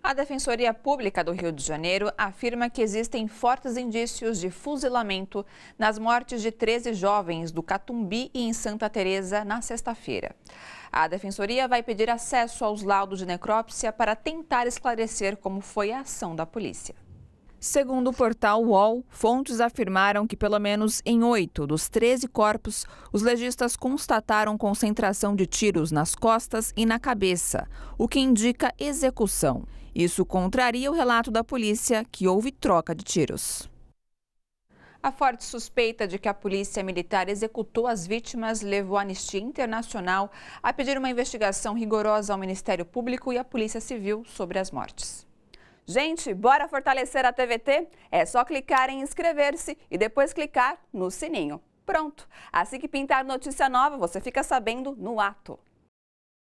A Defensoria Pública do Rio de Janeiro afirma que existem fortes indícios de fuzilamento nas mortes de 13 jovens do Catumbi e em Santa Teresa na sexta-feira. A Defensoria vai pedir acesso aos laudos de necrópsia para tentar esclarecer como foi a ação da polícia. Segundo o portal UOL, fontes afirmaram que, pelo menos em oito dos 13 corpos, os legistas constataram concentração de tiros nas costas e na cabeça, o que indica execução. Isso contraria o relato da polícia, que houve troca de tiros. A forte suspeita de que a polícia militar executou as vítimas levou a Anistia Internacional a pedir uma investigação rigorosa ao Ministério Público e à Polícia Civil sobre as mortes. Gente, bora fortalecer a TVT? É só clicar em inscrever-se e depois clicar no sininho. Pronto! Assim que pintar notícia nova, você fica sabendo no ato.